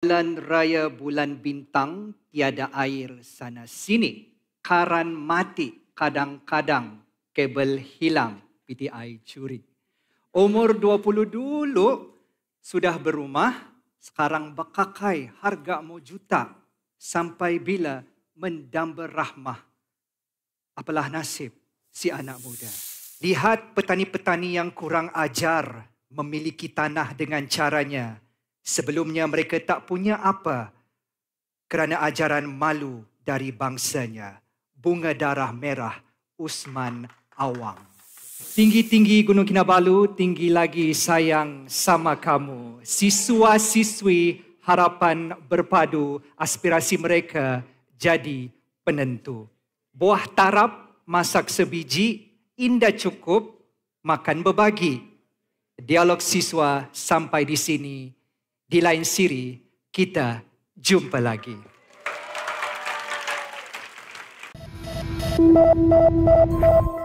Bulan raya bulan bintang tiada air sana sini. Karan mati kadang-kadang kabel hilang air curi. Umur 20 dulu sudah berumah sekarang bekakai harga mu juta sampai bila mendamba rahmah. Apalah nasib si anak muda. Lihat petani-petani yang kurang ajar memiliki tanah dengan caranya. Sebelumnya mereka tak punya apa kerana ajaran malu dari bangsanya. Bunga darah merah Usman Awang. Tinggi-tinggi Gunung Kinabalu, tinggi lagi sayang sama kamu. Siswa-siswi harapan berpadu, aspirasi mereka jadi penentu. Buah tarap masak sebiji, indah cukup makan berbagi. Dialog siswa sampai di sini di lain siri kita jumpa lagi. Mama, mama, mama.